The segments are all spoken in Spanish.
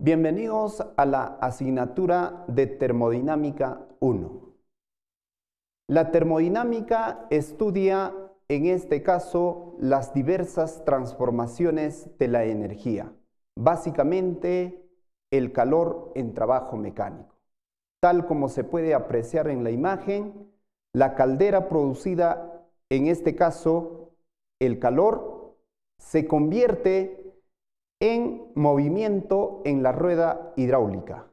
Bienvenidos a la asignatura de Termodinámica 1. La termodinámica estudia, en este caso, las diversas transformaciones de la energía, básicamente el calor en trabajo mecánico. Tal como se puede apreciar en la imagen, la caldera producida, en este caso, el calor, se convierte en movimiento en la rueda hidráulica.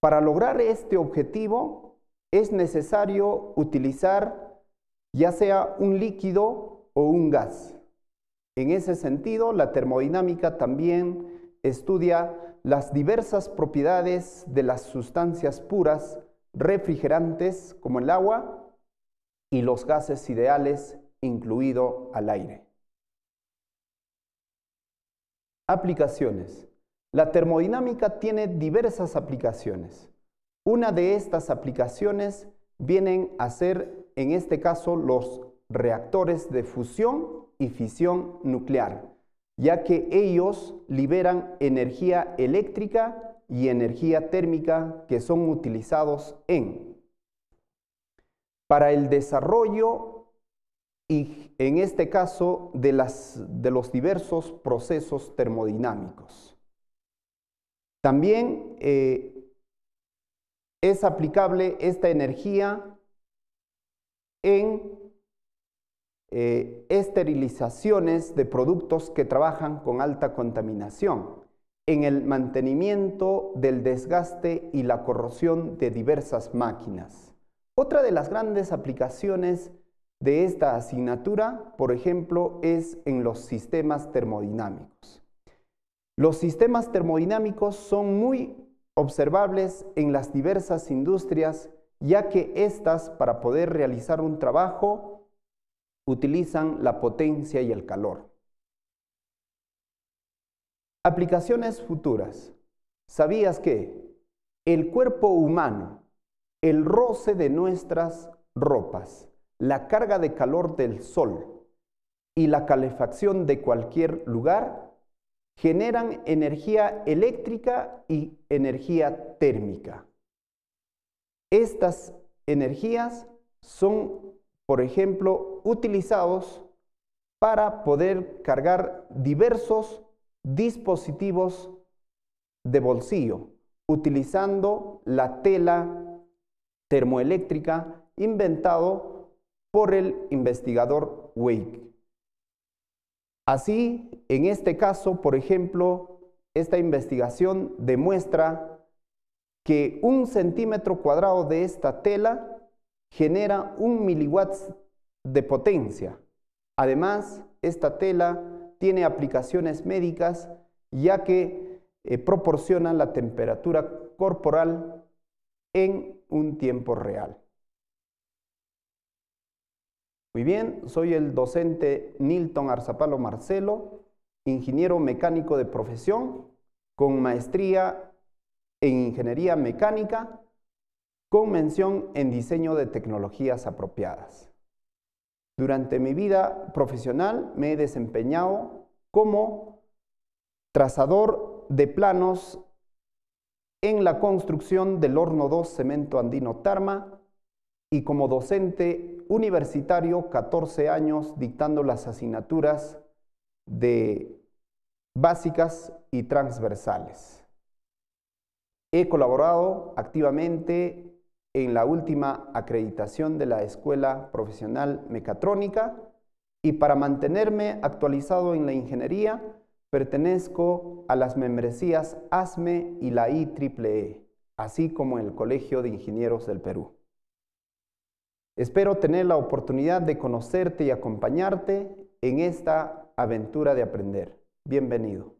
Para lograr este objetivo es necesario utilizar ya sea un líquido o un gas. En ese sentido, la termodinámica también estudia las diversas propiedades de las sustancias puras refrigerantes como el agua y los gases ideales incluido al aire. Aplicaciones. La termodinámica tiene diversas aplicaciones. Una de estas aplicaciones vienen a ser, en este caso, los reactores de fusión y fisión nuclear, ya que ellos liberan energía eléctrica y energía térmica que son utilizados en para el desarrollo y en este caso de, los diversos procesos termodinámicos. También eh, es aplicable esta energía en eh, esterilizaciones de productos que trabajan con alta contaminación, en el mantenimiento del desgaste y la corrosión de diversas máquinas. Otra de las grandes aplicaciones de esta asignatura, por ejemplo, es en los sistemas termodinámicos. Los sistemas termodinámicos son muy observables en las diversas industrias, ya que éstas, para poder realizar un trabajo, utilizan la potencia y el calor. Aplicaciones futuras. ¿Sabías que el cuerpo humano, el roce de nuestras ropas, la carga de calor del sol y la calefacción de cualquier lugar generan energía eléctrica y energía térmica. Estas energías son, por ejemplo, utilizados para poder cargar diversos dispositivos de bolsillo, utilizando la tela termoeléctrica inventado por el investigador Wake. Así, en este caso, por ejemplo, esta investigación demuestra que un centímetro cuadrado de esta tela genera un miliwatts de potencia. Además, esta tela tiene aplicaciones médicas ya que eh, proporciona la temperatura corporal en un tiempo real. Muy bien, soy el docente Nilton Arzapalo Marcelo, ingeniero mecánico de profesión, con maestría en ingeniería mecánica, con mención en diseño de tecnologías apropiadas. Durante mi vida profesional me he desempeñado como trazador de planos en la construcción del horno 2 Cemento Andino Tarma y como docente universitario 14 años dictando las asignaturas de básicas y transversales. He colaborado activamente en la última acreditación de la Escuela Profesional Mecatrónica y para mantenerme actualizado en la ingeniería pertenezco a las membresías ASME y la IEEE, e, así como el Colegio de Ingenieros del Perú. Espero tener la oportunidad de conocerte y acompañarte en esta aventura de aprender. Bienvenido.